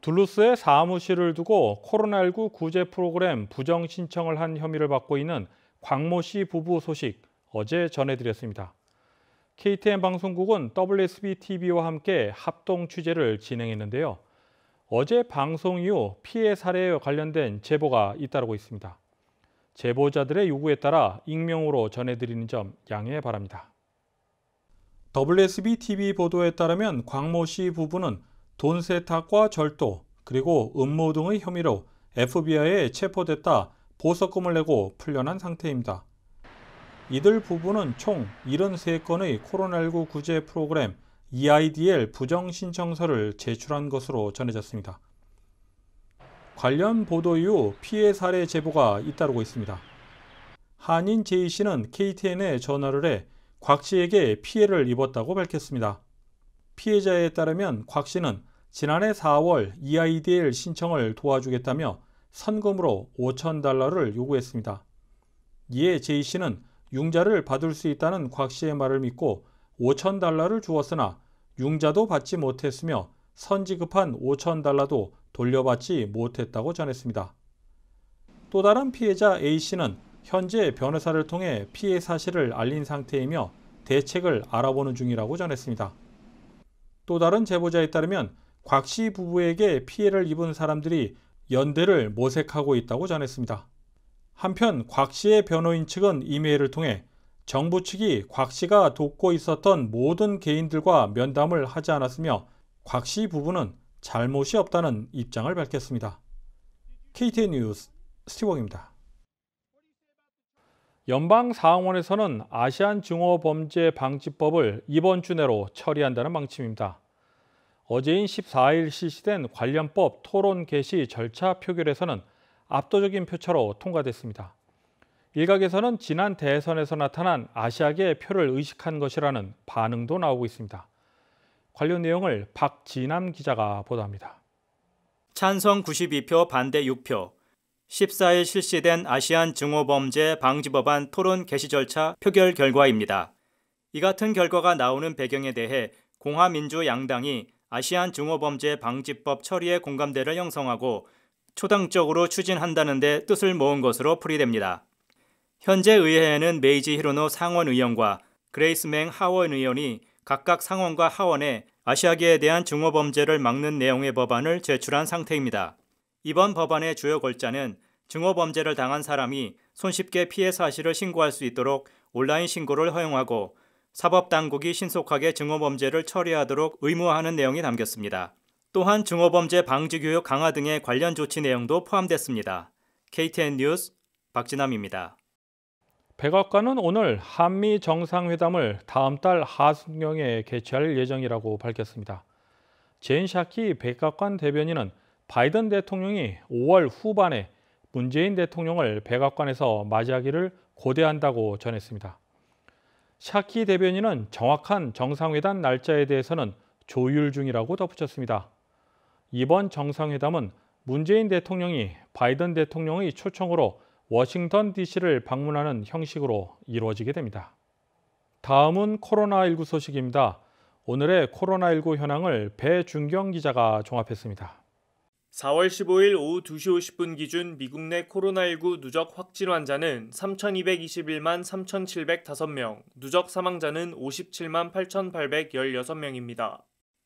둘루스에 사무실을 두고 코로나19 구제 프로그램 부정 신청을 한 혐의를 받고 있는 광모 씨 부부 소식 어제 전해드렸습니다. KTN 방송국은 WSB-TV와 함께 합동 취재를 진행했는데요. 어제 방송 이후 피해 사례에 관련된 제보가 잇따르고 있습니다. 제보자들의 요구에 따라 익명으로 전해드리는 점 양해 바랍니다. WSB-TV 보도에 따르면 광모 씨 부부는 돈 세탁과 절도 그리고 음모 등의 혐의로 FBI에 체포됐다 보석금을 내고 풀려난 상태입니다. 이들 부부는 총 73건의 코로나19 구제 프로그램 EIDL 부정 신청서를 제출한 것으로 전해졌습니다. 관련 보도 이후 피해 사례 제보가 잇따르고 있습니다. 한인 제이씨는 KTN에 전화를 해 곽 씨에게 피해를 입었다고 밝혔습니다. 피해자에 따르면 곽 씨는 지난해 4월 EIDL 신청을 도와주겠다며 선금으로 5천 달러를 요구했습니다. 이에 제이씨는 융자를 받을 수 있다는 곽 씨의 말을 믿고 5천 달러를 주었으나 융자도 받지 못했으며 선지급한 5천 달러도 돌려받지 못했다고 전했습니다. 또 다른 피해자 A씨는 현재 변호사를 통해 피해 사실을 알린 상태이며 대책을 알아보는 중이라고 전했습니다. 또 다른 제보자에 따르면 곽씨 부부에게 피해를 입은 사람들이 연대를 모색하고 있다고 전했습니다. 한편 곽 씨의 변호인 측은 이메일을 통해 정부 측이 곽 씨가 돕고 있었던 모든 개인들과 면담을 하지 않았으며 곽씨 부부는 잘못이 없다는 입장을 밝혔습니다. KT 뉴스 스티벅입니다. 연방사원에서는 아시안증오범죄 방지법을 이번 주 내로 처리한다는 방침입니다. 어제인 14일 실시된 관련법 토론 개시 절차 표결에서는 압도적인 표차로 통과됐습니다. 일각에서는 지난 대선에서 나타난 아시아계 표를 의식한 것이라는 반응도 나오고 있습니다. 관련 내용을 박진남 기자가 보도합니다. 찬성 92표, 반대 6표. 14일 실시된 아시안 증오범죄 방지법안 토론 개시 절차 표결 결과입니다. 이 같은 결과가 나오는 배경에 대해 공화민주 양당이 아시안 증오범죄 방지법 처리의 공감대를 형성하고 초당적으로 추진한다는 데 뜻을 모은 것으로 풀이됩니다. 현재 의회에는 메이지 히로노 상원 의원과 그레이스맹 하원 의원이 각각 상원과 하원에 아시아계에 대한 증오범죄를 막는 내용의 법안을 제출한 상태입니다. 이번 법안의 주요 골자는 증오범죄를 당한 사람이 손쉽게 피해 사실을 신고할 수 있도록 온라인 신고를 허용하고 사법당국이 신속하게 증오범죄를 처리하도록 의무화하는 내용이 담겼습니다. 또한 증오범죄 방지교육 강화 등의 관련 조치 내용도 포함됐습니다. KTN 뉴스 박진남입니다. 백악관은 오늘 한미 정상회담을 다음 달 하순경에 개최할 예정이라고 밝혔습니다. 제 샤키 백악관 대변인은 바이든 대통령이 5월 후반에 문재인 대통령을 백악관에서 맞이하기를 고대한다고 전했습니다. 샤키 대변인은 정확한 정상회담 날짜에 대해서는 조율 중이라고 덧붙였습니다. 이번 정상회담은 문재인 대통령이 바이든 대통령의 초청으로 워싱턴 DC를 방문하는 형식으로 이루어지게 됩니다. 다음은 코로나19 소식입니다. 오늘의 코로나19 현황을 배준경 기자가 종합했습니다. 4월 15일 오후 2시 50분 기준 미국 내 코로나19 누적 확진 환자는 3,221만 3,705명, 누적 사망자는 57만 8,816명입니다.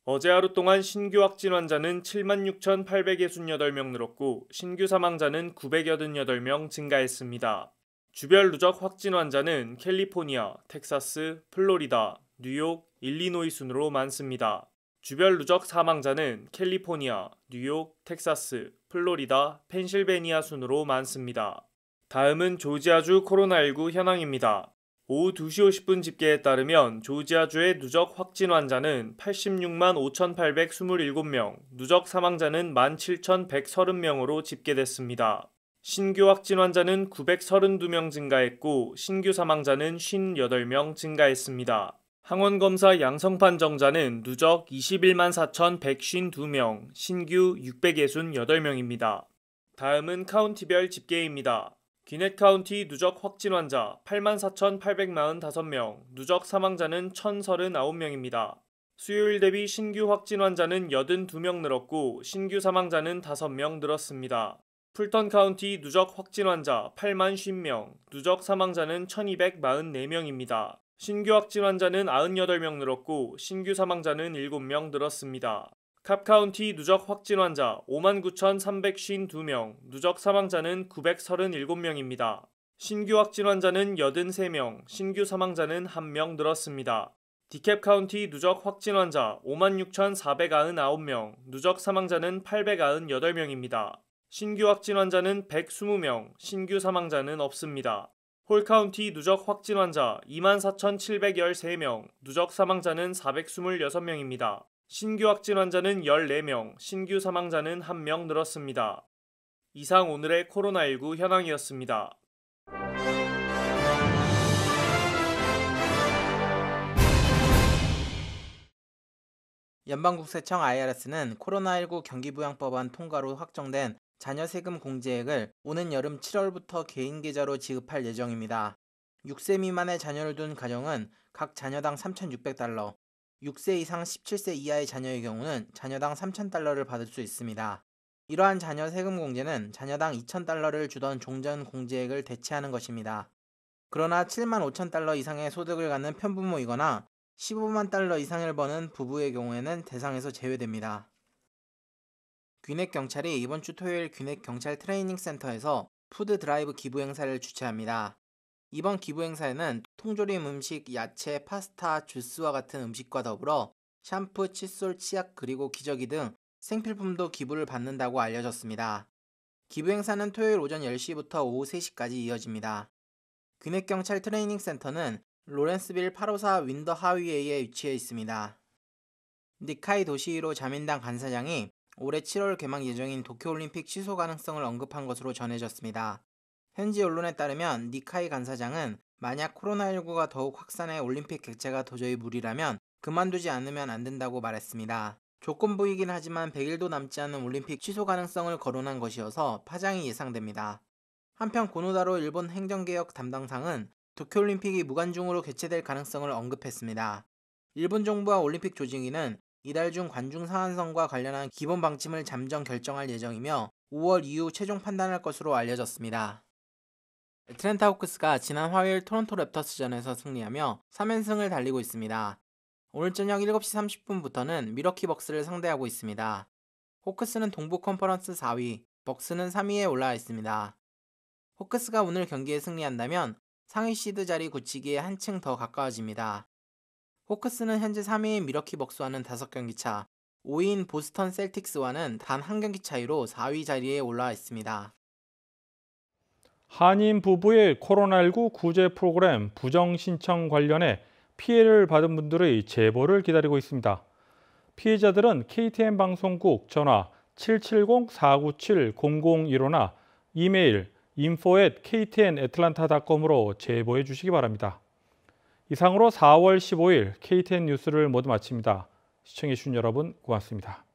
어제 하루 동안 신규 확진 환자는 76,868명 늘었고 신규 사망자는 988명 증가했습니다. 주별 누적 확진 환자는 캘리포니아, 텍사스, 플로리다, 뉴욕, 일리노이 순으로 많습니다. 주별 누적 사망자는 캘리포니아, 뉴욕, 텍사스, 플로리다, 펜실베니아 순으로 많습니다. 다음은 조지아주 코로나19 현황입니다. 오후 2시 50분 집계에 따르면 조지아주의 누적 확진 환자는 86만 5,827명, 누적 사망자는 17,130명으로 집계됐습니다. 신규 확진 환자는 932명 증가했고, 신규 사망자는 58명 증가했습니다. 항원검사 양성판 정자는 누적 21만 4,152명, 신규 668명입니다. 다음은 카운티별 집계입니다. 기넷 카운티 누적 확진 환자 8만 4,845명, 누적 사망자는 1,039명입니다. 수요일 대비 신규 확진 환자는 82명 늘었고 신규 사망자는 5명 늘었습니다. 풀턴 카운티 누적 확진 환자 8만 10명, 누적 사망자는 1,244명입니다. 신규 확진 환자는 98명 늘었고 신규 사망자는 7명 늘었습니다. 캅카운티 누적 확진 환자 59,352명, 누적 사망자는 937명입니다. 신규 확진 환자는 83명, 신규 사망자는 1명 늘었습니다. 디캡 카운티 누적 확진 환자 56,499명, 누적 사망자는 898명입니다. 신규 확진 환자는 120명, 신규 사망자는 없습니다. 홀카운티 누적 확진 환자 24,713명, 누적 사망자는 426명입니다. 신규 확진 환자는 14명, 신규 사망자는 1명 늘었습니다. 이상 오늘의 코로나19 현황이었습니다. 연방국세청 IRS는 코로나19 경기부양법안 통과로 확정된 자녀 세금 공제액을 오는 여름 7월부터 개인 계좌로 지급할 예정입니다. 6세 미만의 자녀를 둔 가정은 각 자녀당 3,600달러, 6세 이상 17세 이하의 자녀의 경우는 자녀당 3,000달러를 받을 수 있습니다. 이러한 자녀 세금 공제는 자녀당 2,000달러를 주던 종전 공제액을 대체하는 것입니다. 그러나 7만 5천 달러 이상의 소득을 갖는 편부모이거나 15만 달러 이상을 버는 부부의 경우에는 대상에서 제외됩니다. 귀넥 경찰이 이번 주 토요일 귀넥 경찰 트레이닝 센터에서 푸드 드라이브 기부 행사를 주최합니다. 이번 기부 행사에는 통조림 음식, 야채, 파스타, 주스와 같은 음식과 더불어 샴푸, 칫솔, 치약 그리고 기저귀 등 생필품도 기부를 받는다고 알려졌습니다. 기부 행사는 토요일 오전 10시부터 오후 3시까지 이어집니다. 귀넥경찰 트레이닝 센터는 로렌스빌 854 윈더 하위웨이에 위치해 있습니다. 니카이 도시히로 자민당 간사장이 올해 7월 개막 예정인 도쿄올림픽 취소 가능성을 언급한 것으로 전해졌습니다. 현지 언론에 따르면 니카이 간사장은 만약 코로나19가 더욱 확산해 올림픽 개최가 도저히 무리라면 그만두지 않으면 안 된다고 말했습니다. 조건부이긴 하지만 100일도 남지 않은 올림픽 취소 가능성을 거론한 것이어서 파장이 예상됩니다. 한편 고노다로 일본 행정개혁 담당상은 도쿄올림픽이 무관중으로 개최될 가능성을 언급했습니다. 일본 정부와 올림픽 조직위는 이달 중 관중 상한선과 관련한 기본 방침을 잠정 결정할 예정이며 5월 이후 최종 판단할 것으로 알려졌습니다. 트렌랜타 호크스가 지난 화요일 토론토 랩터스전에서 승리하며 3연승을 달리고 있습니다. 오늘 저녁 7시 30분부터는 미러키 벅스를 상대하고 있습니다. 호크스는 동부 컨퍼런스 4위, 벅스는 3위에 올라와 있습니다. 호크스가 오늘 경기에 승리한다면 상위 시드 자리 굳히기에 한층 더 가까워집니다. 호크스는 현재 3위인 미러키 벅스와는 5경기 차, 5위인 보스턴 셀틱스와는 단 한 경기 차이로 4위 자리에 올라와 있습니다. 한인 부부의 코로나19 구제 프로그램 부정 신청 관련해 피해를 받은 분들의 제보를 기다리고 있습니다. 피해자들은 KTN 방송국 전화 770-497-0015나 이메일 info at ktnatlanta.com으로 제보해 주시기 바랍니다. 이상으로 4월 15일 KTN 뉴스를 모두 마칩니다. 시청해주신 여러분 고맙습니다.